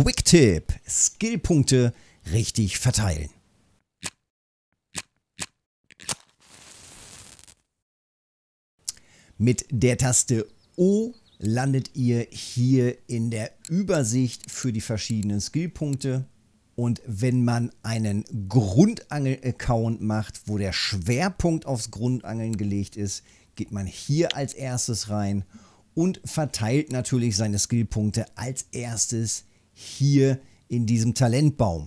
Quick-Tipp: Skillpunkte richtig verteilen. Mit der Taste O landet ihr hier in der Übersicht für die verschiedenen Skillpunkte. Und wenn man einen Grundangel-Account macht, wo der Schwerpunkt aufs Grundangeln gelegt ist, geht man hier als erstes rein und verteilt natürlich seine Skillpunkte als erstes hier in diesem Talentbaum.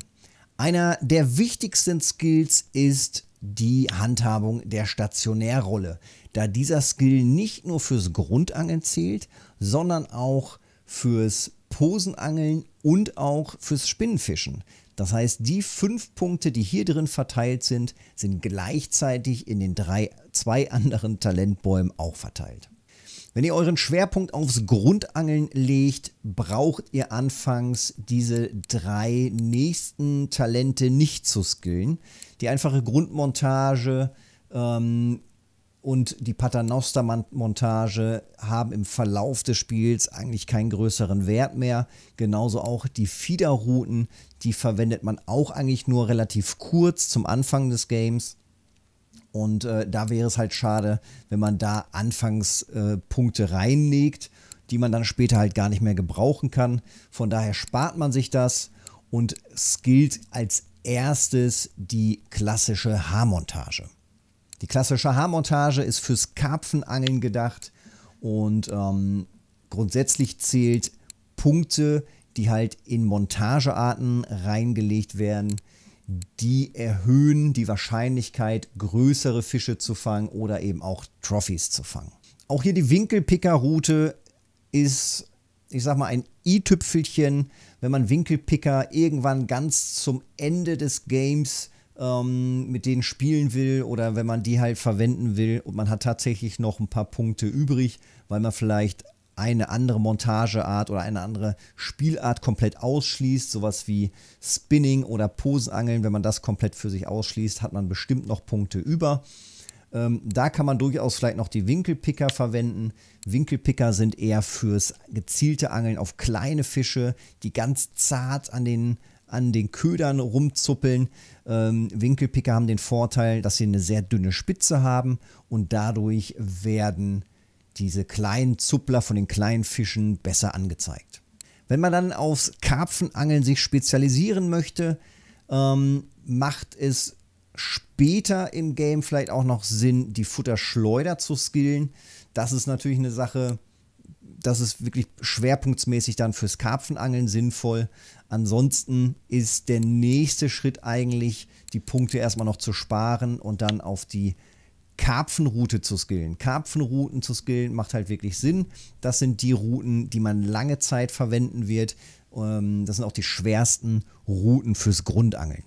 Einer der wichtigsten Skills ist die Handhabung der Stationärrolle, da dieser Skill nicht nur fürs Grundangeln zählt, sondern auch fürs Posenangeln und auch fürs Spinnenfischen. Das heißt, die fünf Punkte, die hier drin verteilt sind, sind gleichzeitig in den drei, zwei anderen Talentbäumen auch verteilt. Wenn ihr euren Schwerpunkt aufs Grundangeln legt, braucht ihr anfangs diese drei nächsten Talente nicht zu skillen. Die einfache Grundmontage ähm, und die Paternoster-Montage haben im Verlauf des Spiels eigentlich keinen größeren Wert mehr. Genauso auch die Fiederrouten, die verwendet man auch eigentlich nur relativ kurz zum Anfang des Games und äh, da wäre es halt schade, wenn man da Anfangspunkte äh, reinlegt, die man dann später halt gar nicht mehr gebrauchen kann. Von daher spart man sich das und es gilt als erstes die klassische Haarmontage. Die klassische Haarmontage ist fürs Karpfenangeln gedacht und ähm, grundsätzlich zählt Punkte, die halt in Montagearten reingelegt werden, die erhöhen die Wahrscheinlichkeit, größere Fische zu fangen oder eben auch Trophys zu fangen. Auch hier die Winkelpicker-Route ist, ich sag mal, ein i-Tüpfelchen, wenn man Winkelpicker irgendwann ganz zum Ende des Games ähm, mit denen spielen will oder wenn man die halt verwenden will und man hat tatsächlich noch ein paar Punkte übrig, weil man vielleicht eine andere Montageart oder eine andere Spielart komplett ausschließt, sowas wie Spinning oder Posenangeln, wenn man das komplett für sich ausschließt, hat man bestimmt noch Punkte über. Ähm, da kann man durchaus vielleicht noch die Winkelpicker verwenden. Winkelpicker sind eher fürs gezielte Angeln auf kleine Fische, die ganz zart an den, an den Ködern rumzuppeln. Ähm, Winkelpicker haben den Vorteil, dass sie eine sehr dünne Spitze haben und dadurch werden diese kleinen Zuppler von den kleinen Fischen besser angezeigt. Wenn man dann aufs Karpfenangeln sich spezialisieren möchte, ähm, macht es später im Game vielleicht auch noch Sinn, die Futterschleuder zu skillen. Das ist natürlich eine Sache, das ist wirklich schwerpunktsmäßig dann fürs Karpfenangeln sinnvoll. Ansonsten ist der nächste Schritt eigentlich, die Punkte erstmal noch zu sparen und dann auf die Karpfenroute zu skillen. Karpfenrouten zu skillen macht halt wirklich Sinn. Das sind die Routen, die man lange Zeit verwenden wird. Ähm, das sind auch die schwersten Routen fürs Grundangeln.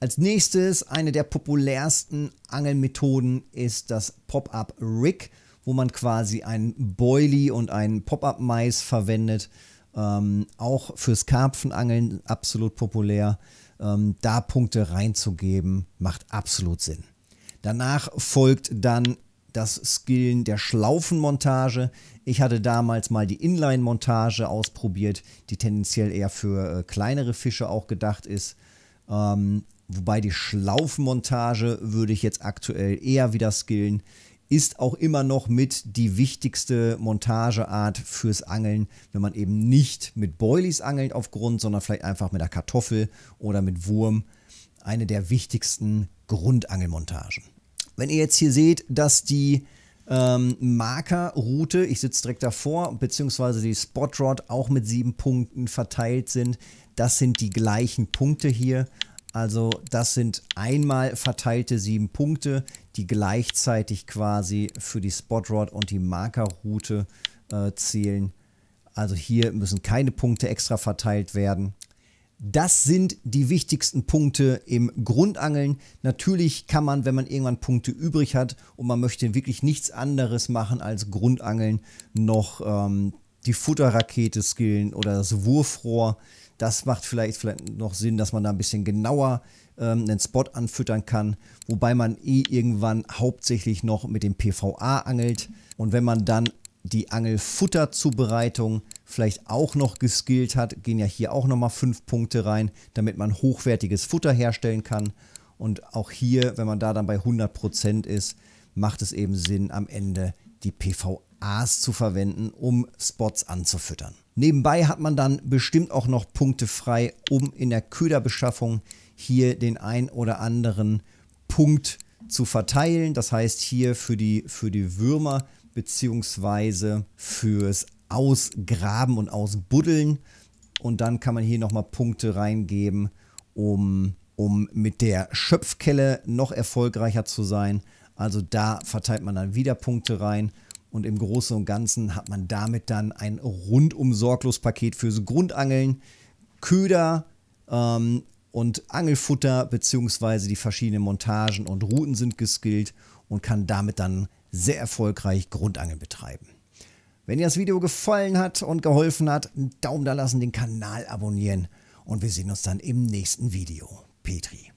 Als nächstes, eine der populärsten Angelmethoden ist das Pop-Up Rig, wo man quasi einen Boily und einen Pop-Up Mais verwendet. Ähm, auch fürs Karpfenangeln absolut populär. Ähm, da Punkte reinzugeben, macht absolut Sinn. Danach folgt dann das Skillen der Schlaufenmontage. Ich hatte damals mal die Inline-Montage ausprobiert, die tendenziell eher für äh, kleinere Fische auch gedacht ist. Ähm, wobei die Schlaufenmontage würde ich jetzt aktuell eher wieder skillen. Ist auch immer noch mit die wichtigste Montageart fürs Angeln, wenn man eben nicht mit Boilies angelt auf Grund, sondern vielleicht einfach mit einer Kartoffel oder mit Wurm. Eine der wichtigsten Grundangelmontagen. Wenn ihr jetzt hier seht, dass die ähm, Markerroute, ich sitze direkt davor, beziehungsweise die Spotrod auch mit sieben Punkten verteilt sind, das sind die gleichen Punkte hier. Also das sind einmal verteilte sieben Punkte, die gleichzeitig quasi für die Spotrod und die Markerroute äh, zählen. Also hier müssen keine Punkte extra verteilt werden, das sind die wichtigsten Punkte im Grundangeln. Natürlich kann man, wenn man irgendwann Punkte übrig hat und man möchte wirklich nichts anderes machen als Grundangeln, noch ähm, die Futterrakete skillen oder das Wurfrohr. Das macht vielleicht, vielleicht noch Sinn, dass man da ein bisschen genauer ähm, einen Spot anfüttern kann, wobei man eh irgendwann hauptsächlich noch mit dem PVA angelt. Und wenn man dann die Angelfutterzubereitung vielleicht auch noch geskillt hat, gehen ja hier auch nochmal fünf Punkte rein, damit man hochwertiges Futter herstellen kann. Und auch hier, wenn man da dann bei 100% ist, macht es eben Sinn, am Ende die PVAs zu verwenden, um Spots anzufüttern. Nebenbei hat man dann bestimmt auch noch Punkte frei, um in der Köderbeschaffung hier den ein oder anderen Punkt zu verteilen. Das heißt hier für die, für die Würmer beziehungsweise fürs Ausgraben und Ausbuddeln. Und dann kann man hier nochmal Punkte reingeben, um, um mit der Schöpfkelle noch erfolgreicher zu sein. Also da verteilt man dann wieder Punkte rein. Und im Großen und Ganzen hat man damit dann ein rundum sorglos Paket fürs Grundangeln, Köder ähm, und Angelfutter beziehungsweise die verschiedenen Montagen und Routen sind geskillt und kann damit dann sehr erfolgreich Grundangeln betreiben. Wenn dir das Video gefallen hat und geholfen hat, einen Daumen da lassen, den Kanal abonnieren und wir sehen uns dann im nächsten Video. Petri.